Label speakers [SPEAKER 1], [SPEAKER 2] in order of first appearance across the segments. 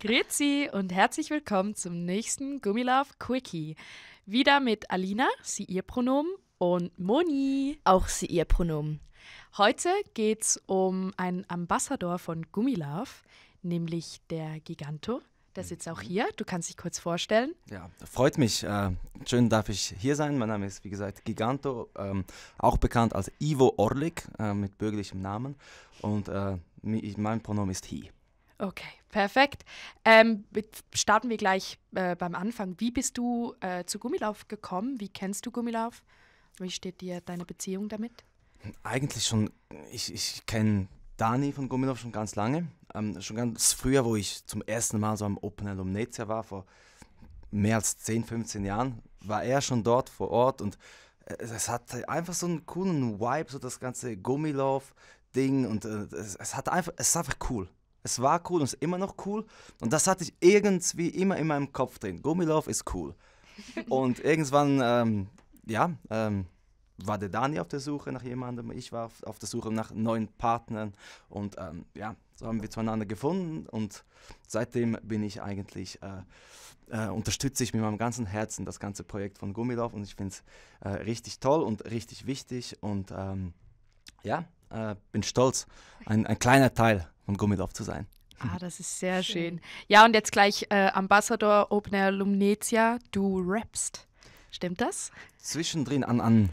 [SPEAKER 1] Grüezi und herzlich willkommen zum nächsten Gummilove Quickie. Wieder mit Alina, sie ihr Pronomen, und Moni, auch sie ihr Pronomen. Heute geht's um einen Ambassador von Gummilove, nämlich der Giganto. Der mhm. sitzt auch hier. Du kannst dich kurz vorstellen.
[SPEAKER 2] Ja, freut mich. Äh, schön darf ich hier sein. Mein Name ist, wie gesagt, Giganto, ähm, auch bekannt als Ivo Orlik äh, mit bürgerlichem Namen. Und äh, mein Pronomen ist he.
[SPEAKER 1] Okay, perfekt. Ähm, starten wir gleich äh, beim Anfang. Wie bist du äh, zu Gummilauf gekommen? Wie kennst du Gummilauf? Wie steht dir deine Beziehung damit?
[SPEAKER 2] Eigentlich schon, ich, ich kenne Dani von Gummilauf schon ganz lange. Ähm, schon ganz früher, wo ich zum ersten Mal so am Open Hello Netzia war, vor mehr als 10, 15 Jahren, war er schon dort vor Ort und äh, es hat einfach so einen coolen Vibe, so das ganze Gummilauf-Ding und äh, es, es, hat einfach, es ist einfach cool. Es war cool und ist immer noch cool. Und das hatte ich irgendwie immer in meinem Kopf drin. Gummilauf ist cool. Und irgendwann, ähm, ja, ähm, war der Dani auf der Suche nach jemandem, ich war auf, der Suche nach neuen Partnern und ähm, ja, so haben wir zueinander gefunden und seitdem bin ich eigentlich, äh, äh, unterstütze ich mit meinem ganzen Herzen das ganze Projekt von Gummilauf und ich finde es äh, richtig toll und richtig wichtig und ähm, ja, äh, bin stolz, ein, ein kleiner Teil und Gummidorf zu sein.
[SPEAKER 1] Ah, mhm. das ist sehr schön. schön. Ja, und jetzt gleich äh, Ambassador Opener Lumnezia, du rappst. Stimmt das?
[SPEAKER 2] Zwischendrin an, an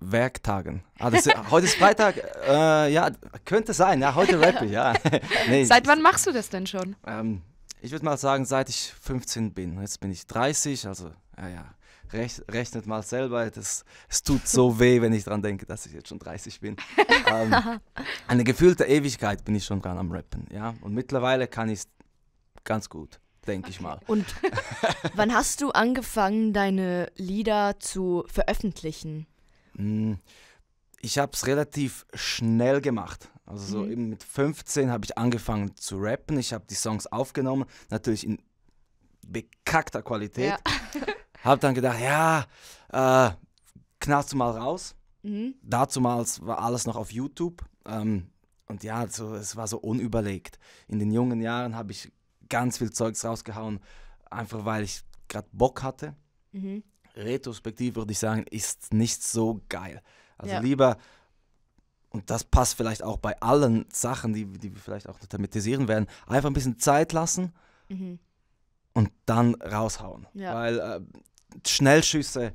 [SPEAKER 2] Werktagen. Ah, das, äh, heute ist Freitag, äh, ja, könnte sein, ja, heute rappe, ja. nee, seit
[SPEAKER 1] wann machst du das denn schon?
[SPEAKER 2] Ähm, ich würde mal sagen, seit ich 15 bin. Jetzt bin ich 30, also, ja, ja rech, rechnet mal selber. Das, es tut so weh, wenn ich daran denke, dass ich jetzt schon 30 bin. ähm, eine gefühlte Ewigkeit bin ich schon dran am Rappen. Ja? Und mittlerweile kann ich es ganz gut, denke okay. ich mal.
[SPEAKER 3] Und wann hast du angefangen, deine Lieder zu veröffentlichen?
[SPEAKER 2] Hm, ich habe es relativ schnell gemacht. Also so mhm. eben mit 15 habe ich angefangen zu rappen. Ich habe die Songs aufgenommen, natürlich in bekackter Qualität. Ja. Habe dann gedacht, ja, äh, knallst du mal raus. Mhm. Dazumals war alles noch auf YouTube. Ähm, und ja, so, es war so unüberlegt. In den jungen Jahren habe ich ganz viel Zeugs rausgehauen, einfach weil ich gerade Bock hatte. Mhm. Retrospektiv würde ich sagen, ist nicht so geil. Also ja. lieber, und das passt vielleicht auch bei allen Sachen, die, die wir vielleicht auch thematisieren werden, einfach ein bisschen Zeit lassen mhm. und dann raushauen. Ja. Weil äh, Schnellschüsse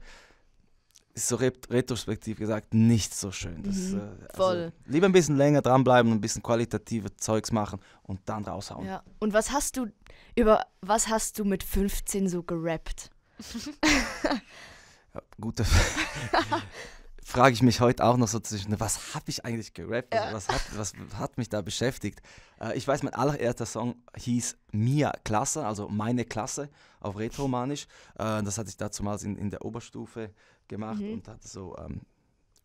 [SPEAKER 2] ist so retrospektiv gesagt nicht so schön. Das, mhm, äh, also lieber ein bisschen länger dranbleiben, ein bisschen qualitative Zeugs machen und dann raushauen.
[SPEAKER 3] Ja. Und was hast du über was hast du mit 15 so gerappt?
[SPEAKER 2] Gute Frage. frage ich mich heute auch noch so zwischen, was habe ich eigentlich gerappt? Also, was, hat, was hat mich da beschäftigt? Äh, ich weiß, mein allererster Song hieß Mia Klasse, also meine Klasse auf Retromanisch. Äh, das hatte ich damals in, in der Oberstufe gemacht mhm. und hatte so ähm,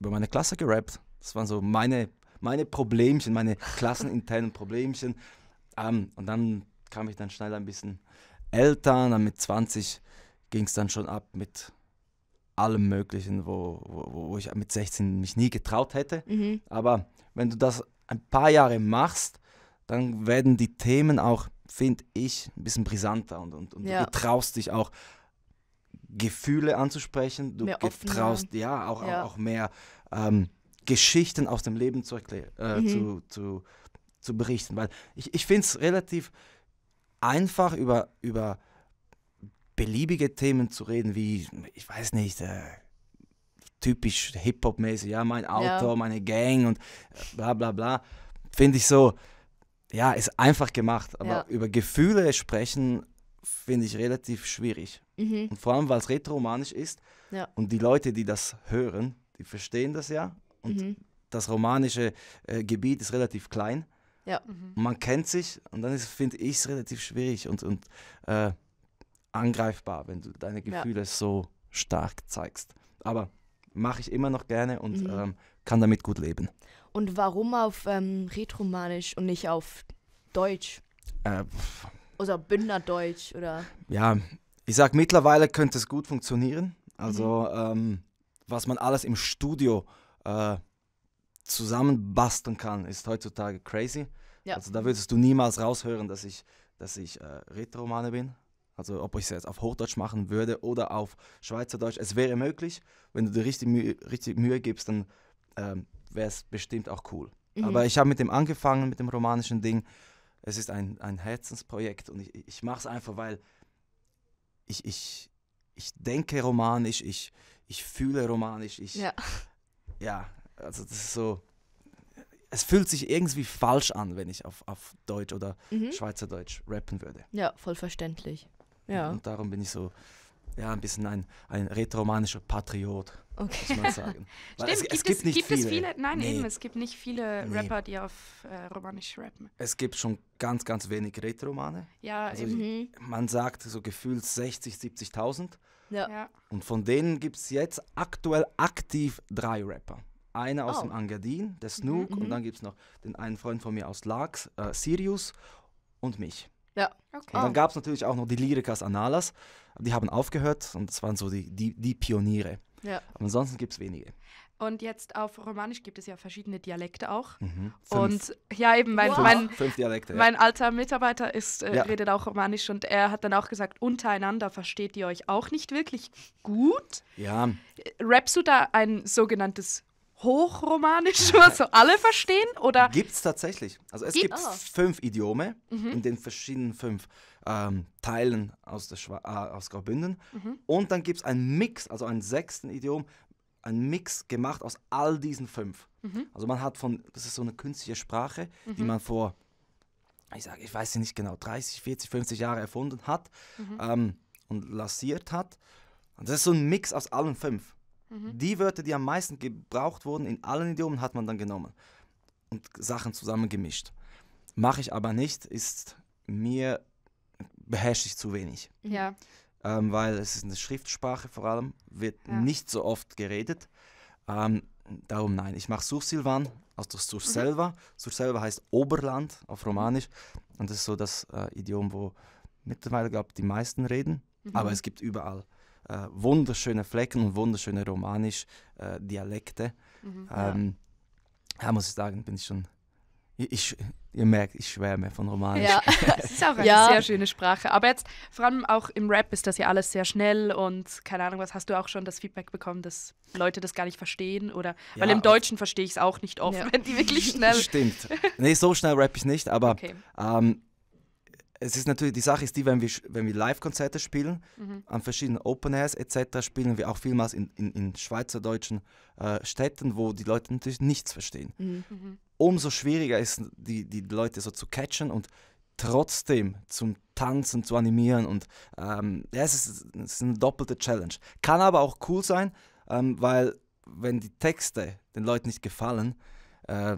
[SPEAKER 2] über meine Klasse gerappt. Das waren so meine, meine Problemchen, meine klasseninternen Problemchen. Ähm, und dann kam ich dann schnell ein bisschen älter, dann mit 20 ging es dann schon ab mit allem Möglichen, wo, wo, wo ich mit 16 mich nie getraut hätte. Mhm. Aber wenn du das ein paar Jahre machst, dann werden die Themen auch, finde ich, ein bisschen brisanter und, und, und ja. du traust dich auch, Gefühle anzusprechen, du traust ja auch, ja. auch, auch mehr ähm, Geschichten aus dem Leben zu, äh, mhm. zu, zu, zu berichten. Weil ich, ich finde es relativ einfach über, über beliebige Themen zu reden, wie, ich weiß nicht, äh, typisch Hip-Hop-mäßig, ja, mein Auto, ja. meine Gang und äh, bla bla bla, finde ich so, ja, ist einfach gemacht, aber ja. über Gefühle sprechen finde ich relativ schwierig. Mhm. Und vor allem, weil es retromanisch ist ja. und die Leute, die das hören, die verstehen das ja und mhm. das romanische äh, Gebiet ist relativ klein. Ja. Mhm. Man kennt sich und dann finde ich es relativ schwierig und, und äh, angreifbar, wenn du deine Gefühle ja. so stark zeigst. Aber mache ich immer noch gerne und mhm. ähm, kann damit gut leben.
[SPEAKER 3] Und warum auf ähm, Retromanisch und nicht auf Deutsch? Äh, oder Bündnerdeutsch oder?
[SPEAKER 2] Ja, ich sag mittlerweile könnte es gut funktionieren. Also mhm. ähm, was man alles im Studio äh, zusammenbasteln kann, ist heutzutage crazy. Ja. Also da würdest du niemals raushören, dass ich, dass ich äh, Retromane bin. Also ob ich es jetzt auf Hochdeutsch machen würde oder auf Schweizerdeutsch, es wäre möglich. Wenn du dir richtig, Mühe, richtig Mühe gibst, dann ähm, wäre es bestimmt auch cool. Mhm. Aber ich habe mit dem angefangen, mit dem romanischen Ding. Es ist ein, ein Herzensprojekt und ich, ich mache es einfach, weil ich, ich, ich denke romanisch, ich, ich fühle romanisch, ich... Ja. ja, also das ist so... Es fühlt sich irgendwie falsch an, wenn ich auf, auf Deutsch oder mhm. Schweizerdeutsch rappen würde.
[SPEAKER 3] Ja, voll verständlich. Ja. Und
[SPEAKER 2] darum bin ich so ja, ein bisschen ein, ein retromanischer Patriot, okay. muss man sagen. Stimmt, es, gibt, es, gibt, es, nicht gibt viele. es viele? Nein, nee. eben, es
[SPEAKER 1] gibt nicht viele nee. Rapper, die auf äh, Romanisch rappen.
[SPEAKER 2] Es gibt schon ganz, ganz wenig Retromane. Ja, also mhm. Man sagt so gefühlt 60, 70.000. Ja. ja. Und von denen gibt es jetzt aktuell aktiv drei Rapper. Einer aus oh. dem Angadin, der mhm, Snook, mhm. und dann gibt es noch den einen Freund von mir aus Largs, äh, Sirius und mich.
[SPEAKER 3] Ja. Okay. Und dann gab
[SPEAKER 2] es natürlich auch noch die Lyricas Analas. Die haben aufgehört und das waren so die, die, die Pioniere. Ja. Aber ansonsten gibt es wenige.
[SPEAKER 1] Und jetzt auf Romanisch gibt es ja verschiedene Dialekte auch. Mhm. Und ja, eben mein, wow. mein, Fünf Dialekte, mein alter Mitarbeiter ist, äh, ja. redet auch Romanisch und er hat dann auch gesagt, untereinander versteht ihr euch auch nicht wirklich gut. Ja. Rappst du da ein sogenanntes hochromanisch, was so alle verstehen? Oder? es
[SPEAKER 2] tatsächlich. Also es gibt, gibt oh. Ah. fünf Idiome mhm. in den verschiedenen fünf ähm, Teilen aus, der Schwa äh, aus Graubünden. Mhm. Und dann gibt es einen Mix, also einen sechsten Idiom, einen Mix gemacht aus all diesen fünf. Mhm. Also man hat von, das ist so eine künstliche Sprache, die mhm. man vor, ich sage, ich weiß nicht genau, 30, 40, 50 Jahre erfunden hat mhm. ähm, und lanciert hat. Und das ist so ein Mix aus allen fünf. Mhm. Die Wörter, die am meisten gebraucht wurden in allen Idiomen, hat man dann genommen und Sachen zusammengemischt. Mache ich aber nicht, ist mir beherrsche ich zu wenig. Ja. Ähm, weil es ist eine Schriftsprache vor allem, wird ja. nicht so oft geredet. Ähm, darum nein. Ich mache Sursilvan, also Surselva. Mhm. Surselva heißt Oberland auf Romanisch. Und das ist so das äh, Idiom, wo mittlerweile, glaube ich, die meisten reden. Mhm. Aber es gibt überall äh, wunderschöne Flecken und wunderschöne romanische äh, Dialekte. Mhm, ähm, ja. ja. muss ich sagen, bin ich schon. ich, ihr merkt, ich schwärme von Romanisch. Ja, es
[SPEAKER 1] ist auch eine ja. sehr schöne Sprache. Aber jetzt, vor allem auch im Rap, ist das ja alles sehr schnell und keine Ahnung, was hast du auch schon das Feedback bekommen, dass Leute das gar nicht verstehen? Oder ja, weil im Deutschen verstehe ich es auch nicht oft, ja. wenn die wirklich schnell. Stimmt.
[SPEAKER 2] Nee, so schnell rap ich nicht, aber okay. ähm, es ist natürlich, die Sache ist die, wenn wir, wenn wir Live-Konzerte spielen, mhm. an verschiedenen Open Airs etc., spielen wir auch vielmals in, in, in schweizerdeutschen äh, Städten, wo die Leute natürlich nichts verstehen. Mhm. mhm. Umso schwieriger ist, die, die Leute so zu catchen und trotzdem zum Tanzen zu animieren. Und ähm, ja, es, ist, es ist eine doppelte Challenge. Kann aber auch cool sein, ähm, weil wenn die Texte den Leuten nicht gefallen, äh,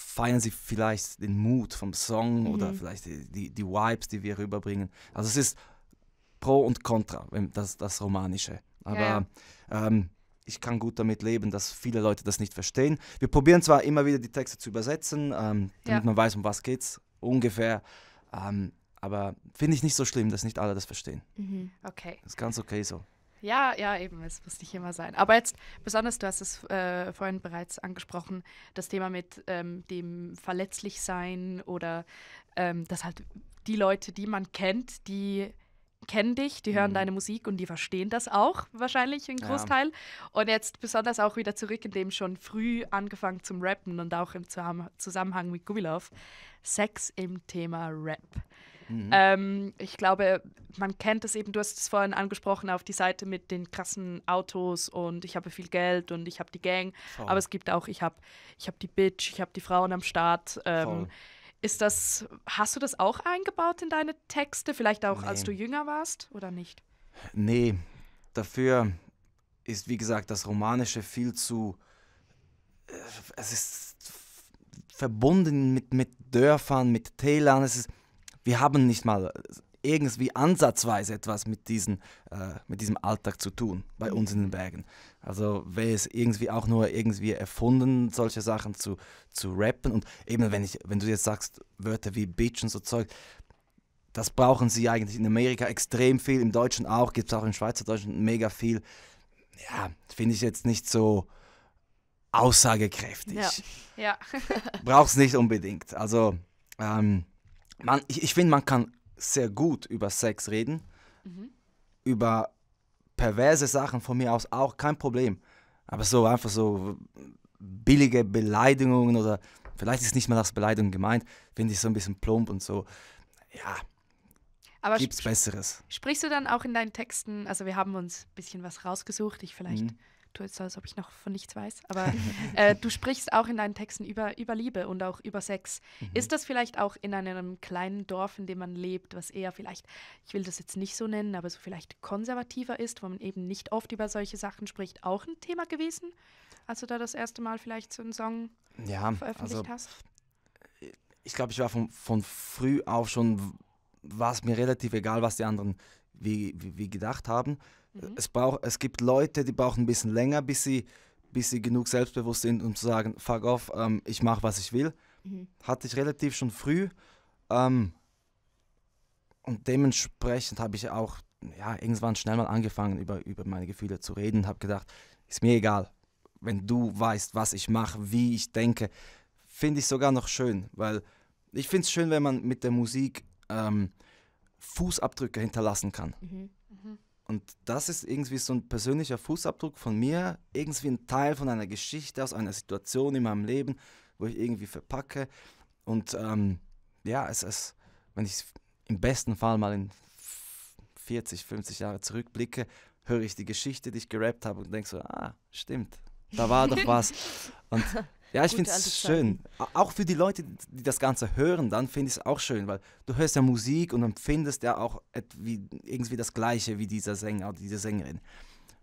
[SPEAKER 2] feiern sie vielleicht den Mut vom Song mhm. oder vielleicht die, die, Vibes, die wir rüberbringen. Also es ist Pro und Contra, das, das Romanische. Aber ja. ähm, ich kann gut damit leben, dass viele Leute das nicht verstehen. Wir probieren zwar immer wieder die Texte zu übersetzen, ähm, damit ja. man weiß, um was geht's ungefähr. Ähm, aber finde ich nicht so schlimm, dass nicht alle das verstehen.
[SPEAKER 1] Mhm. Okay. Das
[SPEAKER 2] ist ganz okay so.
[SPEAKER 1] Ja, ja, eben. Es muss nicht immer sein. Aber jetzt besonders, du hast es äh, vorhin bereits angesprochen, das Thema mit ähm, dem Verletzlichsein oder ähm, dass halt die Leute, die man kennt, die kennen dich, die hören mhm. deine Musik und die verstehen das auch wahrscheinlich im Großteil. Ja. Und jetzt besonders auch wieder zurück in dem schon früh angefangen zum Rappen und auch im Zusammenhang mit Gubilov, Sex im Thema Rap. Mhm. Ähm, ich glaube, man kennt es eben, du hast es vorhin angesprochen, auf die Seite mit den krassen Autos und ich habe viel Geld und ich habe die Gang. Voll. Aber es gibt auch, ich habe ich hab die Bitch, ich habe die Frauen am Start. Ähm, ist das, hast du das auch eingebaut in deine Texte, vielleicht auch nee. als du jünger warst oder nicht?
[SPEAKER 2] Nee, dafür ist, wie gesagt, das Romanische viel zu, äh, es ist verbunden mit, mit Dörfern, mit Tälern, es ist wir haben nicht mal äh, irgendwie ansatzweise etwas mit, diesen, äh, mit diesem Alltag zu tun bei uns in den mhm. Bergen. Also wäre es irgendwie auch nur irgendwie erfunden, solche Sachen zu, zu rappen. Und eben, wenn, ich, wenn du jetzt sagst, Wörter wie Bitch und so Zeug, das brauchen sie eigentlich in Amerika extrem viel, im Deutschen auch, gibt es auch im Schweizerdeutschen mega viel. Ja, finde ich jetzt nicht so aussagekräftig. Ja. ja. Brauchst nicht unbedingt. Also, ähm, man, ich, ich finde, man kann sehr gut über Sex reden, mhm. über perverse Sachen von mir aus auch kein Problem. Aber so einfach so billige Beleidigungen oder vielleicht ist nicht mal das Beleidigung gemeint, finde ich so ein bisschen plump und so. Ja.
[SPEAKER 1] Aber gibt's sp Besseres. Sprichst du dann auch in deinen Texten, also wir haben uns ein bisschen was rausgesucht, ich vielleicht mhm tue jetzt so, als ob ich noch von nichts weiß, aber äh, du sprichst auch in deinen Texten über, über Liebe und auch über Sex. Mhm. Ist das vielleicht auch in einem kleinen Dorf, in dem man lebt, was eher vielleicht, ich will das jetzt nicht so nennen, aber so vielleicht konservativer ist, wo man eben nicht oft über solche Sachen spricht, auch ein Thema gewesen, als du da das erste Mal vielleicht so einen Song ja, veröffentlicht also, hast?
[SPEAKER 2] Ich glaube, ich war von, von früh auf schon, war es mir relativ egal, was die anderen wie, wie, wie gedacht haben. Mhm. Es, brauch, es gibt Leute, die brauchen ein bisschen länger, bis sie, bis sie genug selbstbewusst sind, um zu sagen, fuck off, ähm, ich mache, was ich will. Mhm. Hatte ich relativ schon früh. Ähm, und dementsprechend habe ich auch ja, irgendwann schnell mal angefangen, über, über meine Gefühle zu reden. Habe gedacht, ist mir egal, wenn du weißt, was ich mache, wie ich denke. Finde ich sogar noch schön, weil ich finde es schön, wenn man mit der Musik ähm, Fußabdrücke hinterlassen kann.
[SPEAKER 3] Mhm. Mhm.
[SPEAKER 2] Und das ist irgendwie so ein persönlicher Fußabdruck von mir, irgendwie ein Teil von einer Geschichte, aus einer Situation in meinem Leben, wo ich irgendwie verpacke. Und ähm, ja, es ist, wenn ich im besten Fall mal in 40, 50 Jahre zurückblicke, höre ich die Geschichte, die ich gerappt habe und denke so, ah, stimmt, da war doch was. und ja, ich finde es schön. Auch für die Leute, die das Ganze hören, dann finde ich es auch schön, weil du hörst ja Musik und empfindest ja auch irgendwie das Gleiche wie dieser Sänger oder diese Sängerin.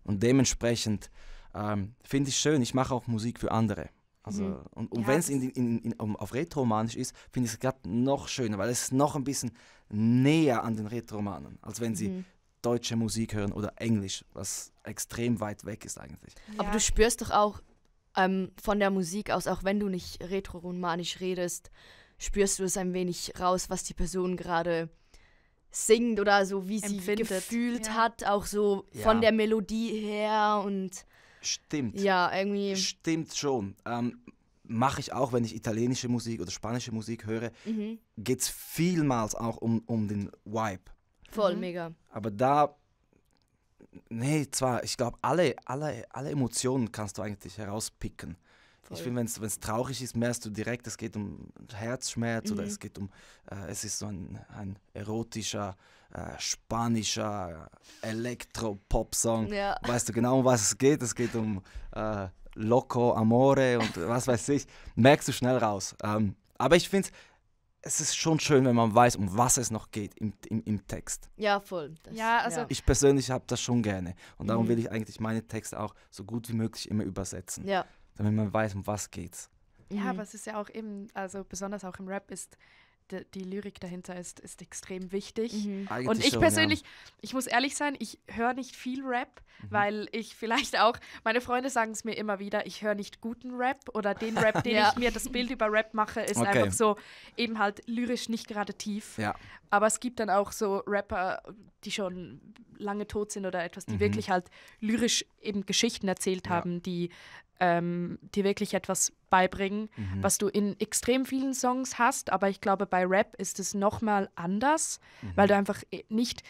[SPEAKER 2] Und dementsprechend ähm, finde ich es schön, ich mache auch Musik für andere. Also, mhm. Und, und ja, wenn es in, in, in, auf Retromanisch ist, finde ich es gerade noch schöner, weil es ist noch ein bisschen näher an den Retromanen, als wenn mhm. sie deutsche Musik hören oder Englisch, was extrem weit weg ist eigentlich.
[SPEAKER 3] Ja. Aber du spürst doch auch ähm, von der Musik aus, auch wenn du nicht retro-romanisch redest, spürst du es ein wenig raus, was die Person gerade singt oder so, wie sie Empfindet. gefühlt ja. hat, auch so ja. von der Melodie her und.
[SPEAKER 2] Stimmt. Ja, irgendwie. Stimmt schon. Ähm, Mache ich auch, wenn ich italienische Musik oder spanische Musik höre, mhm. geht es vielmals auch um, um den Vibe. Voll mhm. mega. Aber da nee, zwar, ich glaube, alle, alle, alle Emotionen kannst du eigentlich herauspicken. Voll. Ich finde, wenn es traurig ist, merkst du direkt, es geht um Herzschmerz mhm. oder es mhm. geht um, äh, es ist so ein, ein erotischer, äh, spanischer Elektro-Pop-Song. Ja. Weißt du genau, um was es geht? Es geht um äh, Loco, Amore und was weiß ich. Merkst du schnell raus. Ähm, aber ich finde es es ist schon schön, wenn man weiß, um was es noch geht im, im, im Text.
[SPEAKER 3] Ja, voll. Das, ja, also ja.
[SPEAKER 2] Ich persönlich habe das schon gerne. Und darum mhm. will ich eigentlich meine Texte auch so gut wie möglich immer übersetzen. Ja. Damit man weiß, um was geht's.
[SPEAKER 1] Ja, mhm. aber es ist ja auch eben, also besonders auch im Rap ist die, die Lyrik dahinter ist, ist extrem wichtig. Mhm. Und ich persönlich, ja. ich muss ehrlich sein, ich höre nicht viel Rap, mhm. weil ich vielleicht auch, meine Freunde sagen es mir immer wieder, ich höre nicht guten Rap oder den Rap, den ja. ich mir das Bild über Rap mache, ist okay. einfach so eben halt lyrisch nicht gerade tief. Ja. Aber es gibt dann auch so Rapper, die schon lange tot sind oder etwas, die mhm. wirklich halt lyrisch eben Geschichten erzählt haben, die ähm, dir wirklich etwas beibringen, mhm. was du in extrem vielen Songs hast. Aber ich glaube, bei Rap ist es nochmal anders, mhm. weil du einfach äh, nicht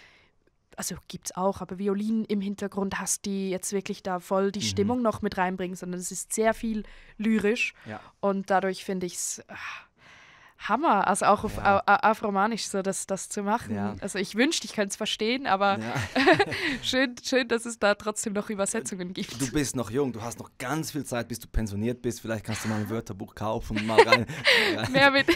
[SPEAKER 1] also gibt es auch, aber Violinen im Hintergrund hast, die jetzt wirklich da voll die mhm. Stimmung noch mit reinbringen, sondern es ist sehr viel lyrisch. Ja. Und dadurch finde ich es ah, Hammer, also auch auf, ja. auf so das, das zu machen. Ja. Also ich wünschte, ich könnte es verstehen, aber ja. schön, schön, dass es da trotzdem noch Übersetzungen äh, gibt. Du bist
[SPEAKER 2] noch jung, du hast noch ganz viel Zeit, bis du pensioniert bist. Vielleicht kannst du mal ein Wörterbuch kaufen und mal rein.
[SPEAKER 1] rein Mehr mit.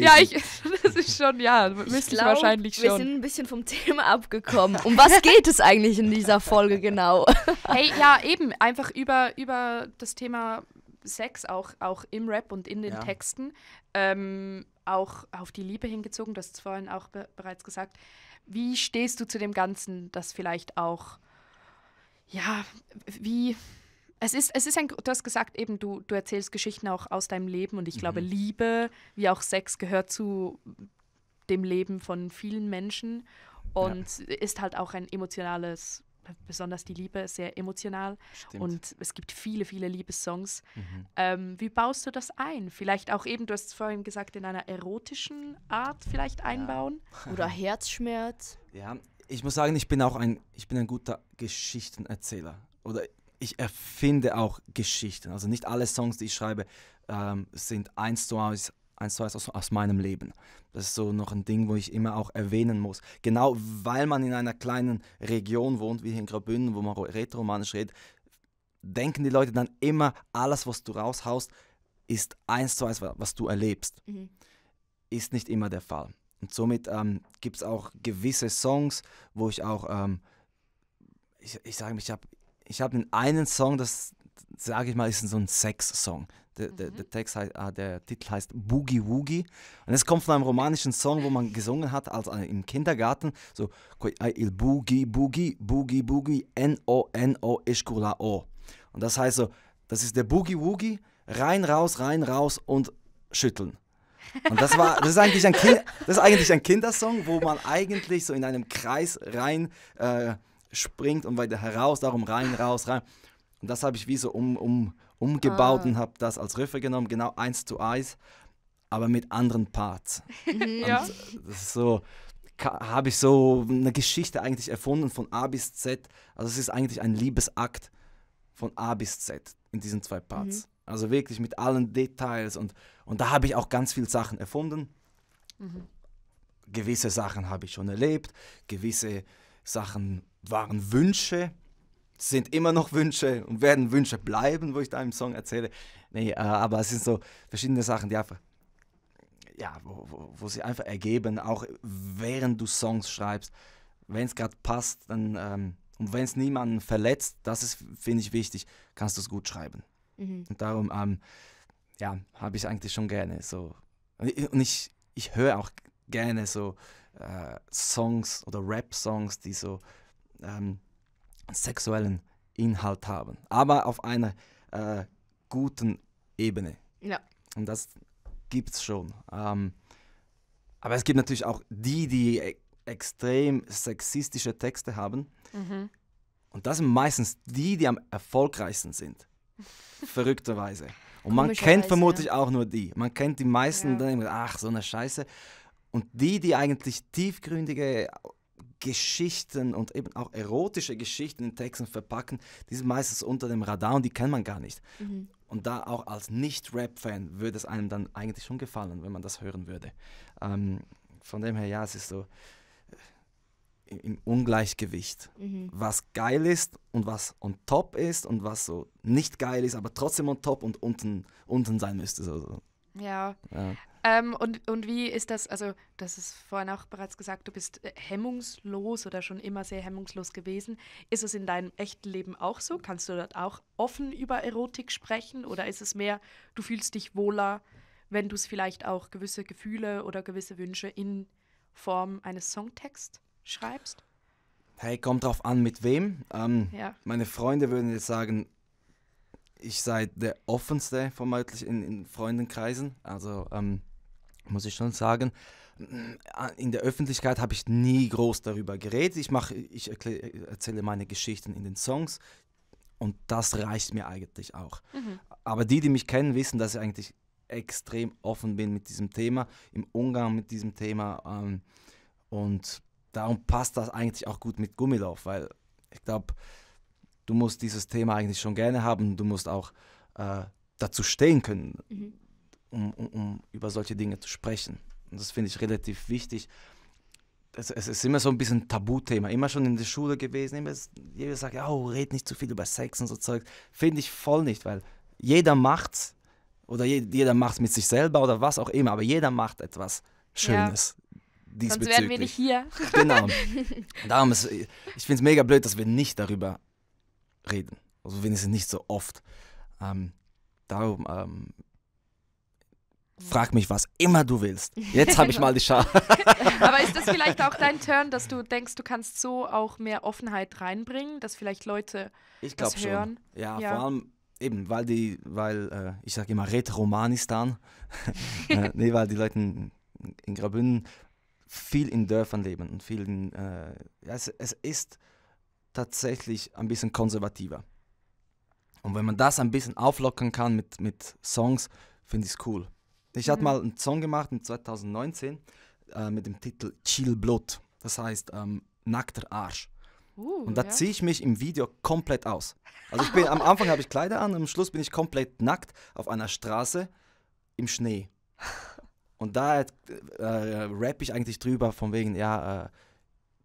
[SPEAKER 1] ja, ich, das ist schon, ja, müsste ich wahrscheinlich schon. Wir sind ein
[SPEAKER 3] bisschen vom Thema abgekommen. Um was geht es eigentlich in dieser Folge genau? hey, ja, eben, einfach
[SPEAKER 1] über, über das Thema Sex, auch, auch im Rap und in den ja. Texten, ähm, auch auf die Liebe hingezogen, das hast du vorhin auch be bereits gesagt. Wie stehst du zu dem Ganzen, das vielleicht auch, ja, wie. Es ist, es ist ein, du hast gesagt, eben, du, du erzählst Geschichten auch aus deinem Leben und ich mhm. glaube, Liebe, wie auch Sex, gehört zu dem Leben von vielen Menschen und ja. ist halt auch ein emotionales besonders die Liebe sehr emotional Stimmt. und es gibt viele, viele Liebessongs. Mhm. Ähm, wie baust du das ein? Vielleicht auch eben, du hast es vorhin gesagt, in einer erotischen Art vielleicht einbauen? Ja. Oder Herzschmerz?
[SPEAKER 2] Ja, ich muss sagen, ich bin auch ein, ich bin ein guter Geschichtenerzähler. Oder ich erfinde auch Geschichten. Also nicht alle Songs, die ich schreibe, ähm, sind eins zu eins eins, zwei aus, aus meinem Leben. Das ist so noch ein Ding, wo ich immer auch erwähnen muss. Genau weil man in einer kleinen Region wohnt, wie hier in Graubünden, wo man rätoromanisch redet, denken die Leute dann immer, alles, was du raushaust, ist eins zu eins, was du erlebst. Mhm. Ist nicht immer der Fall. Und somit ähm, gibt es auch gewisse Songs, wo ich auch, ähm, ich, ich sage, ich habe ich hab einen Song, das sage ich mal, ist so ein Sex-Song. Der, der, mhm. der, Text heißt, ah, der Titel heißt Boogie Woogie. Und es kommt von einem romanischen Song, wo man gesungen hat, als äh, im Kindergarten. So, il Boogie Boogie, Boogie Boogie, N-O-N-O, Ishkula O. Und das heißt so, das ist der Boogie Woogie, rein, raus, rein, raus und schütteln.
[SPEAKER 1] Und das war, das ist eigentlich ein, kind,
[SPEAKER 2] das ist eigentlich ein Kindersong, wo man eigentlich so in einem Kreis rein äh, springt und weiter heraus, darum rein, raus, rein. Und das habe ich wie so um, um, umgebaut ah. und habe das als Riffe genommen, genau eins zu eins, aber mit anderen Parts.
[SPEAKER 3] Mhm. ja. das
[SPEAKER 2] ist so habe ich so eine Geschichte eigentlich erfunden von A bis Z. Also es ist eigentlich ein Liebesakt von A bis Z in diesen zwei mhm. Parts. Mhm. Also wirklich mit allen Details und, und da habe ich auch ganz viele Sachen erfunden. Mhm. Gewisse Sachen habe ich schon erlebt, gewisse Sachen waren Wünsche, sind immer noch Wünsche und werden Wünsche bleiben, wo ich da im Song erzähle. Nee, äh, aber es sind so verschiedene Sachen, die einfach, ja, wo, wo, wo sie einfach ergeben, auch während du Songs schreibst. Wenn es gerade passt, dann, ähm, und wenn es niemanden verletzt, das ist, finde ich, wichtig, kannst du es gut schreiben. Mhm. Und darum, ähm, ja, habe ich eigentlich schon gerne so. Und ich, ich höre auch gerne so äh, Songs oder Rap-Songs, die so ähm, sexuellen Inhalt haben, aber auf einer äh, guten Ebene. Ja. Und das gibt es schon. Ähm, aber es gibt natürlich auch die, die e-, extrem sexistische Texte haben. Mhm. Und das sind meistens die, die am erfolgreichsten sind. Verrückterweise. Und man kennt vermutlich ja. auch nur die. Man kennt die meisten ja. dann immer, ach, so eine Scheiße. Und die, die eigentlich tiefgründige Geschichten und eben auch erotische Geschichten in Texten verpacken, die sind meistens unter dem Radar und die kennt man gar nicht. Mhm. Und da auch als Nicht-Rap-Fan würde es einem dann eigentlich schon gefallen, wenn man das hören würde. Ähm, von dem her, ja, es ist so äh, im Ungleichgewicht, mhm. was geil ist und was on top ist und was so nicht geil ist, aber trotzdem on top und unten, unten sein müsste. So, Ja. ja.
[SPEAKER 1] Ähm, und, und wie ist das, also das ist vorhin auch bereits gesagt, du bist äh, hemmungslos oder schon immer sehr hemmungslos gewesen. Ist es in deinem echten Leben auch so? Kannst du dort auch offen über Erotik sprechen oder ist es mehr, du fühlst dich wohler, wenn du es vielleicht auch gewisse Gefühle oder gewisse Wünsche in Form eines Songtexts schreibst?
[SPEAKER 2] Hey, kommt drauf an, mit wem. Ähm, ja. Meine Freunde würden jetzt sagen, ich sei der offenste vermeintlich in, in Freundenkreisen. Also ähm, muss ich schon sagen, äh, in der Öffentlichkeit habe ich nie groß darüber geredet. Ich, mache, ich erzähle meine Geschichten in den Songs und das reicht mir eigentlich auch. Mhm. Aber die, die mich kennen, wissen, dass ich eigentlich extrem offen bin mit diesem Thema, im Umgang mit diesem Thema. Ähm, und darum passt das eigentlich auch gut mit Gummilauf, weil ich glaube, du musst dieses Thema eigentlich schon gerne haben. Du musst auch äh, dazu stehen können. Mhm um, um, um über solche Dinge zu sprechen. Und das finde ich relativ wichtig. Es, es, ist immer so ein bisschen Tabuthema, immer schon in der Schule gewesen. Immer ist, jeder sagt, oh, red nicht zu viel über Sex und so Zeug. Finde ich voll nicht, weil jeder macht's oder je, jeder macht's mit sich selber oder was auch immer, aber jeder macht etwas Schönes. Ja. Sonst wären wir nicht
[SPEAKER 3] hier. Genau.
[SPEAKER 2] Darum ist, ich finde es mega blöd, dass wir nicht darüber reden. Also wenigstens nicht so oft. Ähm, darum ähm, frag mich, was immer du willst. Jetzt habe ich mal die Schar.
[SPEAKER 1] Aber ist das vielleicht auch dein Turn, dass du denkst, du kannst so auch mehr Offenheit reinbringen, dass vielleicht Leute ich das schon. hören? Ja, ja, vor
[SPEAKER 2] allem eben, weil die, weil äh, ich sage immer Retromanistan, äh, nee, weil die Leute in, in Grabünden viel in Dörfern leben und viel in, äh, es, es ist tatsächlich ein bisschen konservativer. Und wenn man das ein bisschen auflockern kann mit, mit Songs, finde ich es cool. Ich mhm. hatte mal einen Song gemacht in 2019 äh, mit dem Titel Chill Blood. Das heißt ähm, nackter Arsch.
[SPEAKER 3] Uh, und da ja. ziehe ich
[SPEAKER 2] mich im Video komplett aus. Also ich bin am Anfang habe ich Kleider an, am Schluss bin ich komplett nackt auf einer Straße im Schnee. Und da äh, rap ich eigentlich drüber von wegen, ja, äh,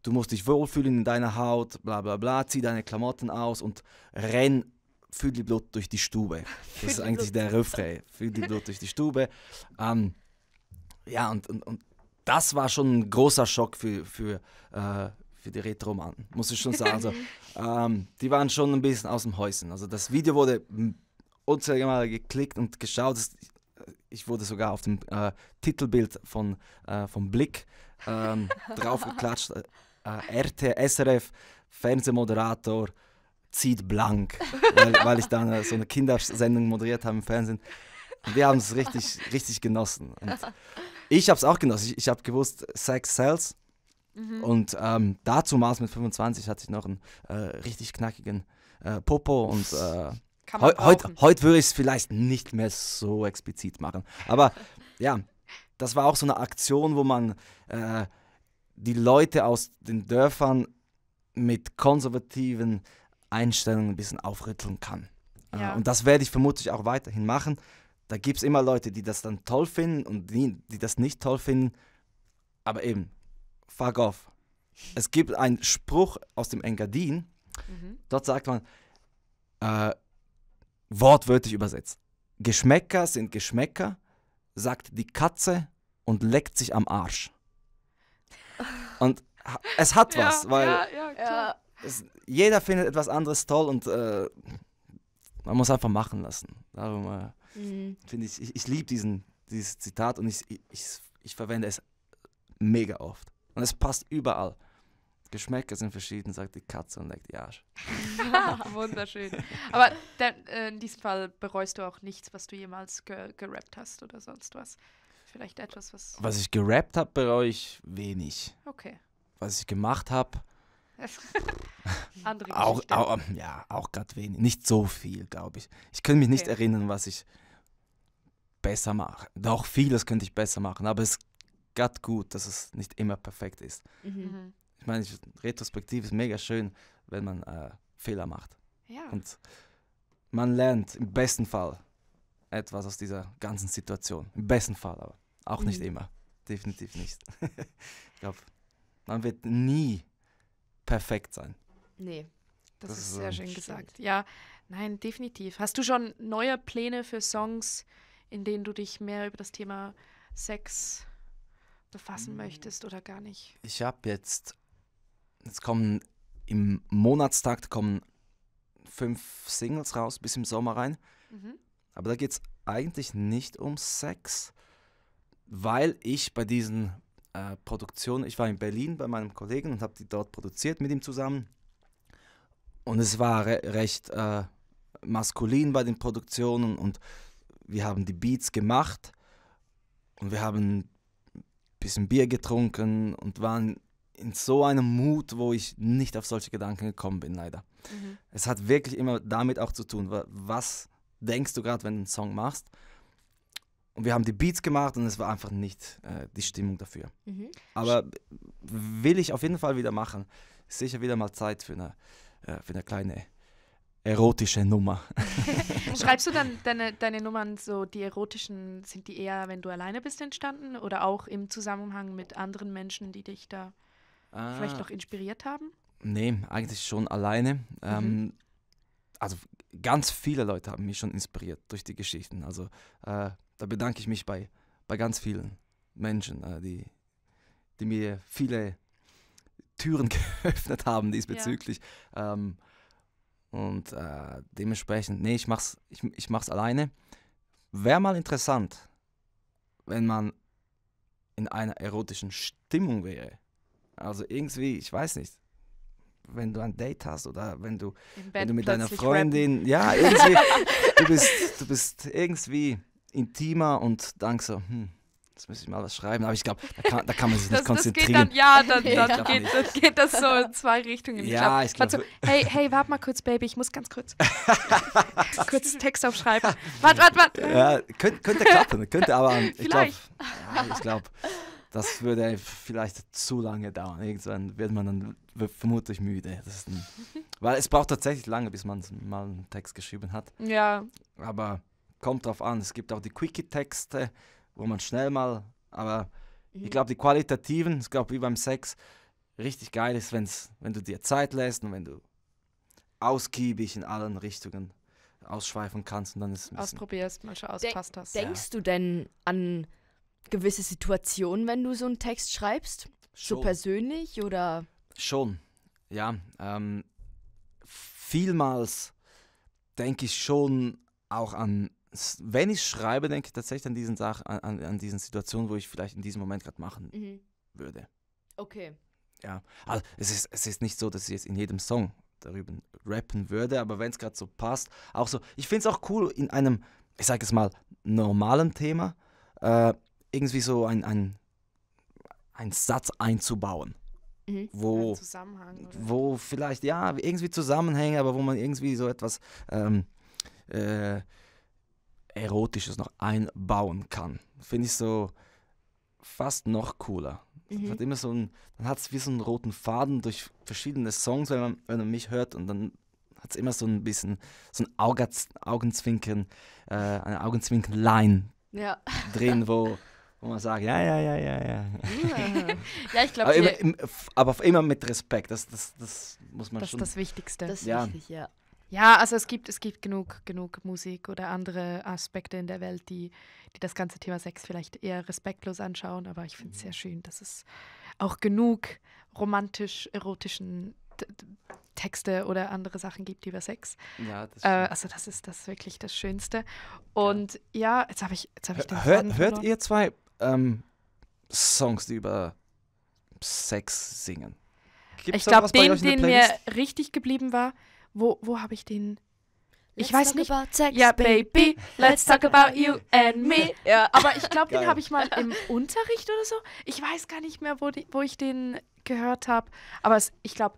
[SPEAKER 2] du musst dich wohlfühlen in deiner Haut, bla bla bla, zieh deine Klamotten aus und renn Fühl die Blut durch die Stube. Das ist eigentlich der Refrain. Fühl die Blut durch die Stube. Ähm, ja, und, und, und das war schon ein großer Schock für, für, äh, für die Retromanen, muss ich schon sagen. Also, ähm, die waren schon ein bisschen aus dem Häuschen. Also das Video wurde unzählige Mal geklickt und geschaut. Ich wurde sogar auf dem äh, Titelbild von, äh, vom Blick ähm, draufgeklatscht. Äh, äh, RT, SRF, Fernsehmoderator, zieht blank, weil, weil ich da eine, so eine Kindersendung moderiert habe im Fernsehen. Und wir haben es richtig, richtig genossen. Und ich habe es auch genossen. Ich, ich habe gewusst, Sex sells. Mhm. Und ähm, dazu Maß mit 25 hatte ich noch einen äh, richtig knackigen äh, Popo und äh, Heute heut würde ich es vielleicht nicht mehr so explizit machen. Aber ja, das war auch so eine Aktion, wo man äh, die Leute aus den Dörfern mit konservativen Einstellungen ein bisschen aufrütteln kann. Äh, ja. Und das werde ich vermutlich auch weiterhin machen. Da gibt es immer Leute, die das dann toll finden und die, die das nicht toll finden. Aber eben, fuck off. Es gibt einen Spruch aus dem Engadin. Mhm. Dort sagt man, äh, wortwörtlich übersetzt, Geschmäcker sind Geschmäcker, sagt die Katze und leckt sich am Arsch. Und es hat was, ja, weil ja,
[SPEAKER 3] ja, es,
[SPEAKER 2] jeder findet etwas anderes toll und äh, man muss einfach machen lassen. Darum äh, mhm. finde ich, ich, ich liebe diesen, dieses Zitat und ich, ich, ich verwende es mega oft. Und es passt überall. Geschmäcker sind verschieden, sagt die Katze und leckt die Arsch.
[SPEAKER 1] Wunderschön. Aber äh, in diesem Fall bereust du auch nichts, was du jemals ge gerappt hast oder sonst was. Vielleicht etwas, was. Was ich
[SPEAKER 2] gerappt habe, bereue ich wenig. Okay. Was ich gemacht habe,
[SPEAKER 1] Andere auch, auch,
[SPEAKER 2] ähm, ja, auch gerade wenig. Nicht so viel, glaube ich. Ich kann mich okay. nicht erinnern, was ich besser mache. Doch vieles könnte ich besser machen, aber es ist gerade gut, dass es nicht immer perfekt ist. Mhm. mhm. Ich meine, retrospektiv ist mega schön, wenn man äh, Fehler macht. Ja. Und man lernt im besten Fall etwas aus dieser ganzen Situation. Im besten Fall aber. Auch mhm. nicht immer. Definitiv nicht. ich glaube, man wird nie
[SPEAKER 1] perfekt sein. Nee, das, das ist sehr schön stimmt. gesagt. Ja, nein, definitiv. Hast du schon neue Pläne für Songs, in denen du dich mehr über das Thema Sex befassen hm. möchtest oder gar nicht?
[SPEAKER 2] Ich habe jetzt, jetzt kommen im Monatstakt kommen fünf Singles raus bis im Sommer rein. Mhm. Aber da geht es eigentlich nicht um Sex, weil ich bei diesen äh, Produktion. Ich war in Berlin bei meinem Kollegen und habe die dort produziert mit ihm zusammen. Und es war re recht äh, maskulin bei den Produktionen und wir haben die Beats gemacht und wir haben ein bisschen Bier getrunken und waren in so einem Mut, wo ich nicht auf solche Gedanken gekommen bin, leider. Mhm. Es hat wirklich immer damit auch zu tun, was denkst du gerade, wenn du einen Song machst und wir haben die Beats gemacht und es war einfach nicht äh, die Stimmung dafür. Mhm. Aber will ich auf jeden Fall wieder machen. sicher wieder mal Zeit für eine, äh, für eine kleine erotische Nummer.
[SPEAKER 1] Schreibst du dann deine, deine Nummern so, die erotischen, sind die eher, wenn du alleine bist, entstanden oder auch im Zusammenhang mit anderen Menschen, die dich da ah. vielleicht noch inspiriert haben?
[SPEAKER 2] Nee, eigentlich schon alleine. Mhm. Ähm, also ganz viele Leute haben mich schon inspiriert durch die Geschichten. Also äh, da bedanke ich mich bei, bei ganz vielen Menschen, äh, die, die mir viele Türen geöffnet haben diesbezüglich. Ja. Ähm, und äh, dementsprechend, nee, ich mach's, ich, ich mach's alleine. Wäre mal interessant, wenn man in einer erotischen Stimmung wäre. Also irgendwie, ich weiß nicht, wenn du ein Date hast oder wenn du, wenn du mit deiner Freundin, rappen. ja, irgendwie, du, bist, du bist irgendwie intimer und dann so, hm, jetzt muss ich mal was schreiben. Aber ich glaube, da, da kann, man sich das, nicht konzentrieren. Das geht dann, ja, dann, dann ja. Geht,
[SPEAKER 1] das geht, das so in zwei Richtungen. Ja, ich glaube. so, hey, hey, warte mal kurz, Baby, ich muss ganz kurz kurz Text aufschreiben. Warte, warte, warte. Ja,
[SPEAKER 2] könnte, könnte klappen, könnte, aber ich glaube, ja, ich glaube, das würde vielleicht zu lange dauern. Irgendwann wird man dann vermutlich müde. Ein, weil es braucht tatsächlich lange, bis man mal einen Text geschrieben hat. Ja. Aber kommt drauf an. Es gibt auch die Quickie-Texte, wo man schnell mal, aber mhm. ich glaube, die qualitativen, ich glaube, wie beim Sex, richtig geil ist, wenn's, wenn du dir Zeit lässt und wenn du ausgiebig in allen Richtungen ausschweifen kannst und dann ist es
[SPEAKER 3] Ausprobierst, mal schauen, auspasst De hast. Denkst ja. du denn an gewisse Situationen, wenn du so einen Text schreibst? Schon. So persönlich oder?
[SPEAKER 2] Schon, ja. Ähm, vielmals denke ich schon auch an wenn ich schreibe, denke ich tatsächlich an diesen Sachen, an, an diesen Situationen, wo ich vielleicht in diesem Moment gerade machen mhm. würde. Okay. Ja, also es ist, es ist nicht so, dass ich jetzt in jedem Song darüber rappen würde, aber wenn es gerade so passt, auch so. Ich finde es auch cool, in einem, ich sage es mal, normalen Thema äh, irgendwie so ein, ein, ein Satz einzubauen.
[SPEAKER 3] Mhm. Wo, ein
[SPEAKER 2] wo vielleicht, ja, irgendwie Zusammenhänge, aber wo man irgendwie so etwas ähm, äh, Erotisches noch einbauen kann. Finde ich so fast noch cooler. Mhm. Hat immer so ein, dann hat es wie so einen roten Faden durch verschiedene Songs, wenn man, wenn man mich hört und dann hat es immer so ein bisschen so ein Augaz Augenzwinkern, äh, eine Augenzwinkern-Line ja. drin, wo, wo man sagt, ja, ja, ja, ja, ja. ja, ich glaube, aber, immer, aber immer mit Respekt,
[SPEAKER 1] das, das, das muss man das schon. Das ist das Wichtigste. Das ist ja. wichtig, ja. Ja, also es gibt, es gibt genug, genug Musik oder andere Aspekte in der Welt, die, die das ganze Thema Sex vielleicht eher respektlos anschauen, aber ich finde es sehr mhm. schön, dass es auch genug romantisch-erotischen Texte oder andere Sachen gibt über Sex. Ja, das äh, also das ist das wirklich das Schönste. Und ja, ja jetzt habe ich, jetzt habe ich den Hör, Hört ihr
[SPEAKER 2] zwei ähm, Songs, die über Sex singen? Gibt's ich glaube, den, den mir
[SPEAKER 1] richtig geblieben war, wo, wo habe ich den? Let's ich weiß nicht. Sex, ja, baby, let's talk about you and me. Ja, aber ich glaube, den habe ich mal im Unterricht oder so. Ich weiß gar nicht mehr, wo, die, wo ich den gehört habe. Aber es, ich glaube,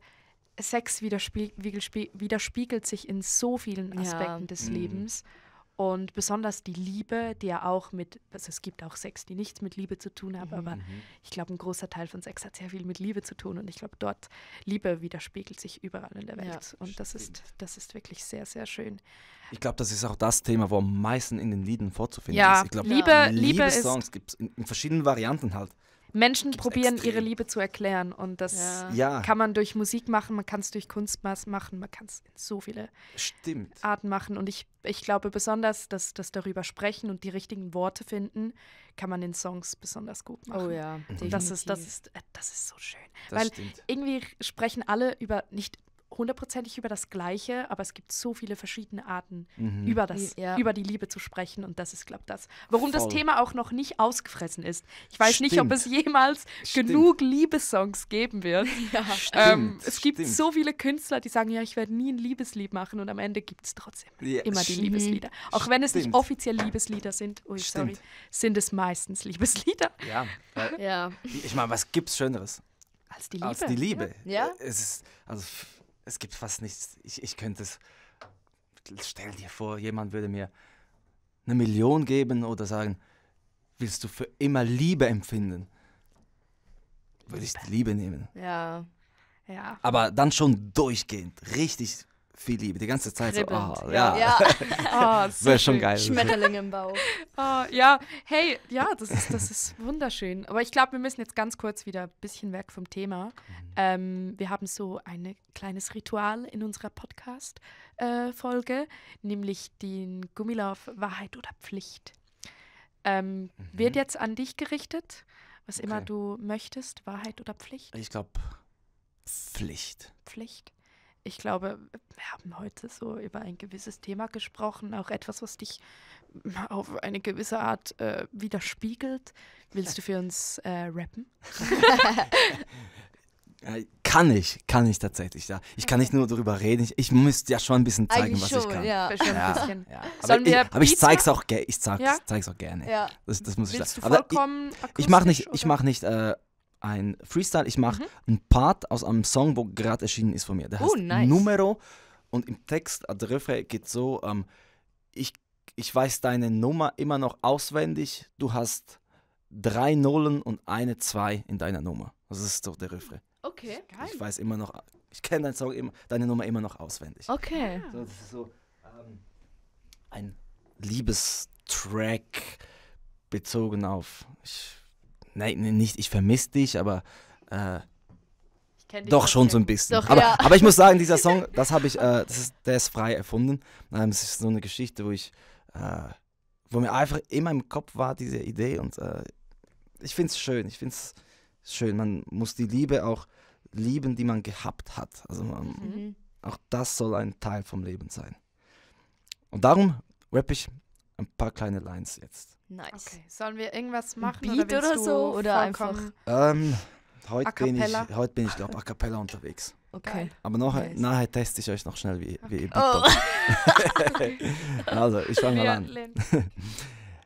[SPEAKER 1] Sex widerspie widerspiegelt sich in so vielen Aspekten ja. des mhm. Lebens. Und besonders die Liebe, die ja auch mit, also es gibt auch Sex, die nichts mit Liebe zu tun haben, mhm. aber mhm. ich glaube, ein großer Teil von Sex hat sehr viel mit Liebe zu tun. Und ich glaube, dort Liebe widerspiegelt sich überall in der Welt. Ja, und das ist, das ist wirklich sehr, sehr schön.
[SPEAKER 2] Ich glaube, das ist auch das Thema, wo am meisten in den Lieden vorzufinden ja, ist. Ich glaube, Liebe, Liebe Songs gibt es in, in, verschiedenen Varianten halt.
[SPEAKER 1] Menschen Gibt's probieren extrem. ihre Liebe zu erklären und das ja. kann man durch Musik machen, man kann es durch Kunst machen, man kann es in so viele
[SPEAKER 2] Stimmt.
[SPEAKER 1] Arten machen und ich, ich glaube besonders, dass das darüber sprechen und die richtigen Worte finden, kann man in Songs besonders gut oh machen. Oh ja, mhm. das ist das ist äh, das ist so schön, das weil stimmt. irgendwie sprechen alle über nicht hundertprozentig über das Gleiche, aber es gibt so viele verschiedene Arten, mhm. über das, ja. über die Liebe zu sprechen. Und das ist, glaube ich, das, warum Voll. das Thema auch noch nicht ausgefressen ist. Ich weiß Stimmt. nicht, ob es jemals Stimmt. genug Liebessongs geben wird. Ja. Ähm, es gibt Stimmt. so viele Künstler, die sagen, ja, ich werde nie ein Liebeslied machen und am Ende gibt es trotzdem ja. immer die Liebeslieder. Auch wenn es nicht offiziell Liebeslieder sind, ui, sorry, sind es meistens Liebeslieder.
[SPEAKER 2] Ja. ja. Ich meine, was gibt es Schöneres?
[SPEAKER 1] Als die Liebe. Als die Liebe. Ja.
[SPEAKER 2] Es ist, also es gibt fast nichts. Ich, ich könnte es. Stell dir vor, jemand würde mir eine Million geben oder sagen, willst du für immer Liebe empfinden? Würde ich die Liebe nehmen.
[SPEAKER 3] Ja. ja.
[SPEAKER 2] Aber dann schon durchgehend, richtig viel Liebe. Die ganze Zeit Kribbelnd. so, oh, ja. ja. oh, Wäre schon geil. Schmetterlinge im
[SPEAKER 1] Bauch. Oh, ja, hey, ja, das ist, das ist wunderschön. Aber ich glaube, wir müssen jetzt ganz kurz wieder ein bisschen weg vom Thema. Mhm. Ähm, wir haben so ein kleines Ritual in unserer Podcast-Folge, äh, nämlich den Gummilauf Wahrheit oder Pflicht. Ähm, mhm. Wird jetzt an dich gerichtet, was okay. immer du möchtest, Wahrheit oder Pflicht?
[SPEAKER 2] Ich glaube, Pflicht.
[SPEAKER 1] Pflicht ich glaube, wir haben heute so über ein gewisses Thema gesprochen, auch etwas, was dich auf eine gewisse Art äh, widerspiegelt. Willst du für uns äh, rappen?
[SPEAKER 2] Äh, kann ich, kann ich tatsächlich, ja. Ich kann nicht nur darüber reden, ich, ich müsste ja schon ein bisschen zeigen, Eigentlich was schon, ich kann. Ja. Ja, ja.
[SPEAKER 1] Aber, ich, aber ich zeig's auch,
[SPEAKER 2] ich zeig's, ja? zeig's auch gerne. Ja. Das, das muss ich sagen. Aber ich, ich mache nicht, ich mach nicht äh, ein Freestyle. Ich mache mhm. einen Part aus einem Song, wo gerade erschienen ist von mir. Der oh, heißt oh, nice. Numero. Und im Text, also der Refrain geht so, ähm, ich, ich weiß deine Nummer immer noch auswendig. Du hast drei Nullen und eine Zwei in deiner Nummer. Das ist doch der Refrain.
[SPEAKER 3] Okay, geil. Ich weiß
[SPEAKER 2] immer noch, ich kenne deinen Song immer, deine Nummer immer noch auswendig.
[SPEAKER 3] Okay. Ah. So, das ist so ähm,
[SPEAKER 2] ein Liebestrack bezogen auf. Ich nein, nicht, ich vermisse dich, aber äh,
[SPEAKER 3] doch schon so ein bisschen. Doch, aber, ja. aber ich muss
[SPEAKER 2] sagen, dieser Song, das habe ich, äh, das ist, der ist frei erfunden. Ähm, es ist so eine Geschichte, wo ich, äh, wo mir einfach immer im Kopf war diese Idee und äh, ich finde es schön. Ich finde es schön. Man muss die Liebe auch lieben, die man gehabt hat. Also man, ähm, mhm. auch das soll ein Teil vom Leben sein. Und darum rappe ich ein paar kleine Lines jetzt.
[SPEAKER 1] Nice. Okay. Sollen wir irgendwas machen? Beat oder, oder so? Oder einfach.
[SPEAKER 2] Ähm, heute, bin ich, heute bin ich, glaube A Cappella unterwegs. Okay. Aber nachher, nice. nachher teste ich euch noch schnell, wie, okay. wie oh.
[SPEAKER 3] Also, ich fange mal an.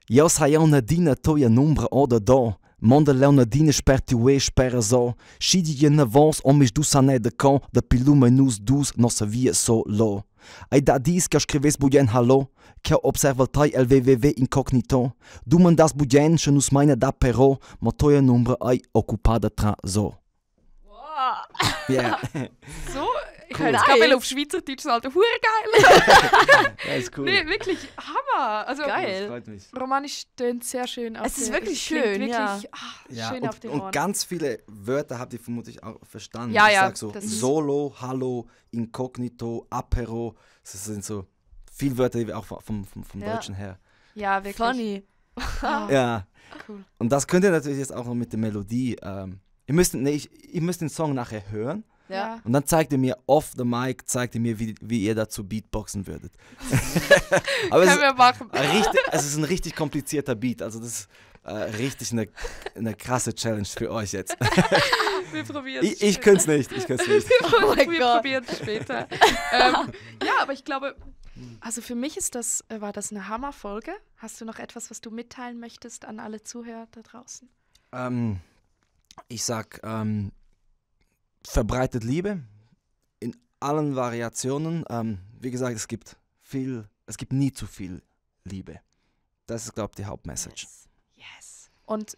[SPEAKER 2] Eu saia una dina toia numbra oda do Manda leu na dina die ue sperre zo Shidi je na voz, homens do sané de cão Da piluma nos dus, nossa via só lo Ei da dies Ajdađijska škrivec budjen ka observa observataj lww incognito, duman das budjen še nus meine da pero, ma to je numbra aj okupada tra so.
[SPEAKER 3] Wow. Yeah.
[SPEAKER 1] so ich cool. höre das nice. auf Schweizerdeutsch, das alte Hure geil. das ist cool. Nee, wirklich Hammer. Also, geil. Romanisch stöhnt sehr schön auf Es ist wirklich schön, wirklich, ja.
[SPEAKER 3] Ach, ja. und, auf den Ohren. Und ganz
[SPEAKER 2] viele Wörter habt ihr vermutlich auch verstanden. Ja, ich ja. sag so Solo, Hallo, Inkognito, Apero. Das sind so viele Wörter, die wir auch vom, vom, vom ja. Deutschen her.
[SPEAKER 3] Ja, wirklich. Funny. ja.
[SPEAKER 2] Cool. Und das könnt ihr natürlich jetzt auch noch mit der Melodie. Ähm, ihr, müsst, nee, ich, ihr müsst den Song nachher hören ja. Und dann zeigt ihr mir off the mic, zeigt ihr mir, wie, wie ihr dazu Beatboxen würdet. Aber Können wir machen. Richtig, es ist ein richtig komplizierter Beat. Also das ist äh, richtig eine, eine krasse Challenge für euch jetzt.
[SPEAKER 1] wir probieren es. Ich, ich könnte es nicht. Ich könnte nicht. Oh wir probieren es später. ähm, ja, aber ich glaube, also für mich ist das, äh, war das eine Hammerfolge. Hast du noch etwas, was du mitteilen möchtest an alle Zuhörer da draußen?
[SPEAKER 2] Ähm, ich sag, ähm, verbreitet Liebe in allen Variationen. Ähm, wie gesagt, es gibt viel, es gibt nie zu viel Liebe. Das ist, glaube ich, die Hauptmessage. Yes.
[SPEAKER 1] yes. Und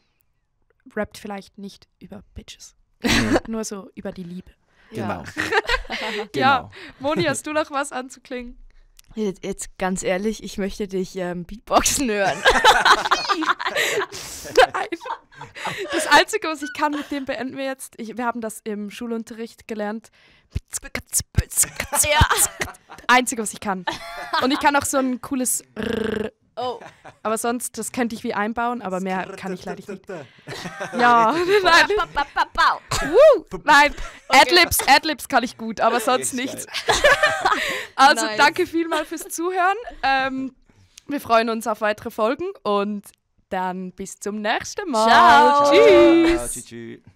[SPEAKER 1] rappt vielleicht nicht über Bitches. Nur so über die Liebe. Genau. genau. ja, Moni, hast du noch was anzuklingen?
[SPEAKER 3] Jetzt ganz ehrlich, ich möchte dich ähm, Beatboxen hören.
[SPEAKER 1] Nein. Das Einzige, was ich kann, mit dem beenden wir jetzt. Ich, wir haben das im Schulunterricht gelernt. Einzige, was ich kann. Und ich kann auch so ein cooles Oh. Aber sonst, das könnte ich wie einbauen, aber mehr kann ich leider nicht.
[SPEAKER 3] ja, nein.
[SPEAKER 1] nein, Adlibs, Adlibs kann ich gut, aber sonst nichts. also nice. danke vielmal fürs Zuhören. Ähm, wir freuen uns auf weitere Folgen und dann bis zum nächsten Mal. Ciao.
[SPEAKER 2] Tschüss. Ciao, tschüss.